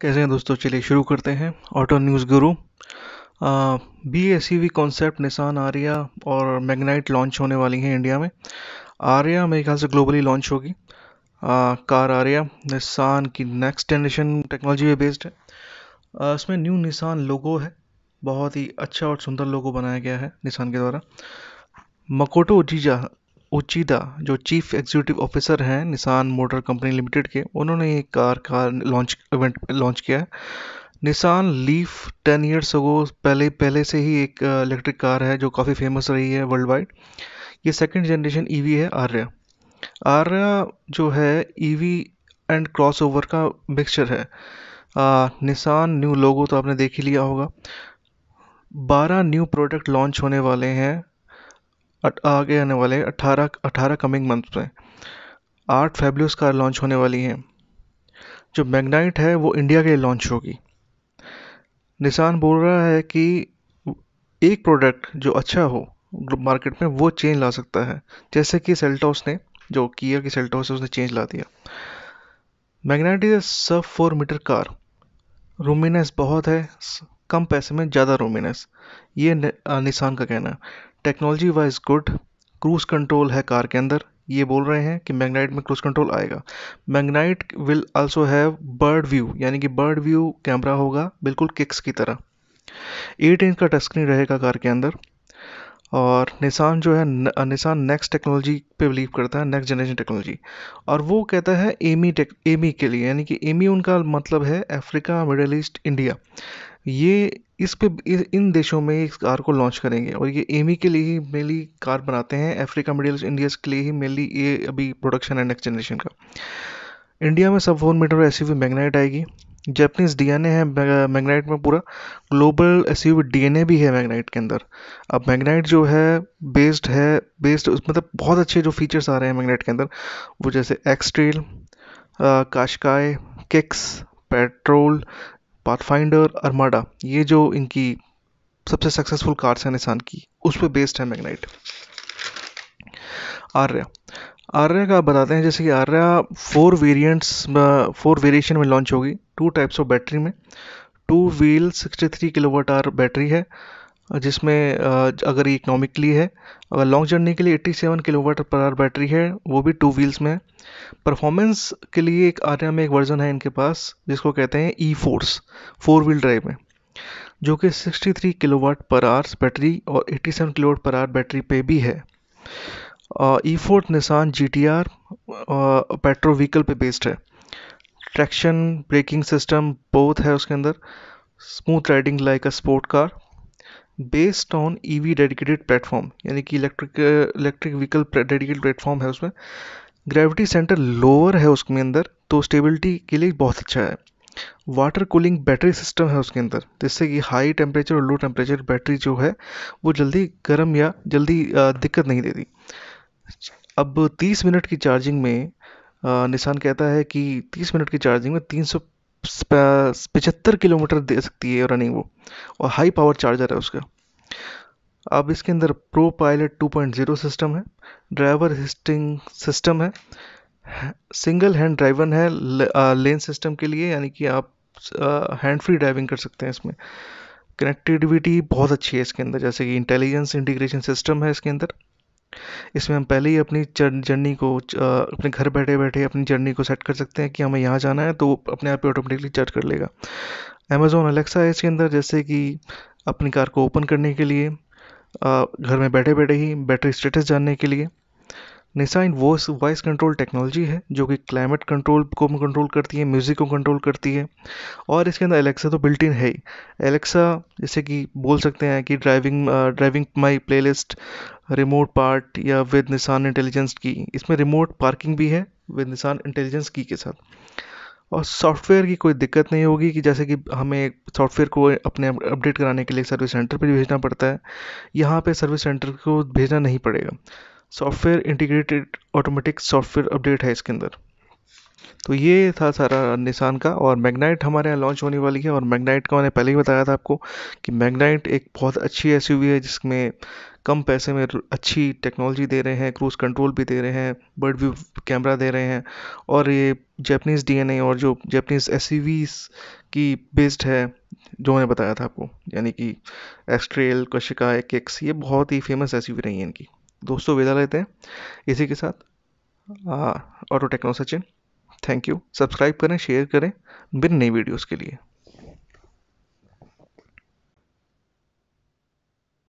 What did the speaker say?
कैसे हैं दोस्तों चलिए शुरू करते हैं auto news guru B S C V concept Nissan Ariya और मैग्नाइट लॉन्च होने वाली हैं इंडिया में आर्या मेरे ख्याल से ग्लोबली लॉन्च होगी कार आर्या निशान की नेक्स्ट जनरेशन टेक्नोलॉजी पे बेस्ड है आ, इसमें न्यू निशान लोगो है बहुत ही अच्छा और सुंदर लोगो बनाया गया है निशान के द्वारा मकोटो जीजा ओचिदा जो चीफ एग्जीक्यूटिव ऑफिसर हैं निसान मोटर कंपनी लिमिटेड के उन्होंने ये कार का लॉन्च इवेंट लॉन्च किया है निसान लीफ टेन ईयर्स वो पहले पहले से ही एक इलेक्ट्रिक कार है जो काफ़ी फेमस रही है वर्ल्ड वाइड ये सेकेंड जनरेशन ई है आर्या आर्या जो है ई एंड क्रॉस का मिक्सचर है आ, निसान न्यू लोगो तो आपने देख ही लिया होगा बारह न्यू प्रोडक्ट लॉन्च होने वाले हैं आगे आने वाले 18 18 कमिंग मंथ में आठ फैबुलस कार लॉन्च होने वाली हैं जो मैग्नाइट है वो इंडिया के लिए लॉन्च होगी निशान बोल रहा है कि एक प्रोडक्ट जो अच्छा हो मार्केट में वो चेंज ला सकता है जैसे कि सेल्टोस ने जो किया की सेल्टोस है उसने चेंज ला दिया मैग्नाइट इज सब फोर मीटर कार रूमिनेस बहुत है कम पैसे में ज़्यादा रोमिनस ये निशान का कहना है technology wise good cruise control है कार के अंदर ये बोल रहे हैं कि मैग्नाइट में क्रूज कंट्रोल आएगा Magnite will also have bird view यानी कि बर्ड व्यू कैमरा होगा बिल्कुल किक्स की तरह एट इंच का टच स्क्रीन रहेगा कार के अंदर और निसान जो है निशान नेक्स्ट टेक्नोलॉजी पे बिलीव करता है नेक्स्ट जनरेशन टेक्नोलॉजी और वो कहता है एमी टेक एमी के लिए यानी कि एमी उनका मतलब है अफ्रीका मिडल ईस्ट इंडिया ये इस पे इन देशों में इस कार को लॉन्च करेंगे और ये एमी के लिए ही मेनली कार बनाते हैं अफ्रीका मिडल ईस्ट इंडिया के लिए ही मेनली ये अभी प्रोडक्शन है नेक्स्ट जनरेशन का इंडिया में sub four meter S Magnite आएगी जैपनीज़ डीएनए है मैग्नाइट में पूरा ग्लोबल एन डीएनए भी है मैग्नाइट के अंदर अब मैग्नाइट जो है बेस्ड है बेस्ड मतलब बहुत अच्छे जो फीचर्स आ रहे हैं मैग्नाइट के अंदर वो जैसे X Trail Qashqai Kicks Patrol Pathfinder Armada ये जो इनकी सबसे सक्सेसफुल कार्स हैं निशान की उस पर बेस्ड है मैग्नाइट आर्या आर्या का आप बताते हैं जैसे कि Ariya four variants four variation में लॉन्च होगी टू टाइप्स ऑफ बैटरी में two wheel 63 kilowatt hour battery है जिसमें अगर ये इकनॉमिकली है अगर लॉन्ग जर्नी के लिए 87 किलोवाट पर आर बैटरी है वो भी टू व्हील्स में है परफॉर्मेंस के लिए एक आर्या में एक वर्जन है इनके पास जिसको कहते हैं E force four wheel drive में जो कि 63 किलोवाट पर आवर्स बैटरी और 87 किलोवाट पर आर बैटरी पे भी है E fourth Nissan G T R petro vehicle पे बेस्ड है ट्रैक्शन ब्रेकिंग सिस्टम बहुत है उसके अंदर smooth riding like a sport car based on E V dedicated platform यानी कि electric electric vehicle dedicated platform है उसमें ग्रेविटी सेंटर लोअर है उसके अंदर तो स्टेबिलिटी के लिए बहुत अच्छा है वाटर कूलिंग बैटरी सिस्टम है उसके अंदर जिससे कि हाई टेम्परेचर और लो टेम्परेचर बैटरी जो है वो जल्दी गर्म या जल्दी दिक्कत नहीं देती अब तीस मिनट की चार्जिंग में निशान कहता है कि तीस मिनट की चार्जिंग में तीन सौ पचहत्तर किलोमीटर दे सकती है रनिंग वो और हाई पावर चार्जर है उसका अब इसके अंदर प्रो पायलट 2.0 सिस्टम है ड्राइवर हिस्टिंग सिस्टम है सिंगल हैंड ड्राइवन है लेन सिस्टम के लिए यानी कि आप हैंड फ्री ड्राइविंग कर सकते हैं इसमें कनेक्टिविटी बहुत अच्छी है इसके अंदर जैसे कि इंटेलिजेंस इंटीग्रेशन सिस्टम है इसके अंदर इसमें हम पहले ही अपनी जर्नी को अपने घर बैठे बैठे अपनी जर्नी को सेट कर सकते हैं कि हमें यहाँ जाना है तो वो अपने आप ही ऑटोमेटिकली चार्ज कर लेगा अमेज़ोन अलेक्सा है इसके अंदर जैसे कि अपनी कार को ओपन करने के लिए घर में बैठे बैठे ही बैटरी स्टेटस जानने के लिए Nissan voice voice control technology है जो कि क्लाइमेट कंट्रोल को कंट्रोल करती है म्यूज़िक को कंट्रोल करती है और इसके अंदर एलेक्सा तो बिल्ट इन है ही एलेक्सा जैसे कि बोल सकते हैं कि driving driving my playlist remote part या विद निशान इंटेलिजेंस की इसमें रिमोट पार्किंग भी है विद निशान इंटेलिजेंस की के साथ और सॉफ्टवेयर की कोई दिक्कत नहीं होगी कि जैसे कि हमें सॉफ्टवेयर को अपने अपडेट कराने के लिए सर्विस सेंटर पर भेजना पड़ता है यहाँ पे सर्विस सेंटर को भेजना नहीं पड़ेगा software integrated automatic software update है इसके अंदर तो ये था सारा निशान का और मैगनाइट हमारे यहाँ लॉन्च होने वाली है और मैगनाइट का मैंने पहले ही बताया था आपको कि मैगनाइट एक बहुत अच्छी एस है जिसमें कम पैसे में अच्छी टेक्नोलॉजी दे रहे हैं क्रूज़ कंट्रोल भी दे रहे हैं बर्ड व्यू कैमरा दे रहे हैं और ये जैपनीज़ डीएनए और जो जैपनीज़ एस की बेस्ड है जो मैंने बताया था आपको यानी कि एक्सट्रेल कशिका एक ये बहुत ही फेमस एस रही है इनकी दोस्तों विदा लेते हैं इसी के साथ auto techno Sachin thank you subscribe करें शेयर करें बिन नई वीडियोज़ के लिए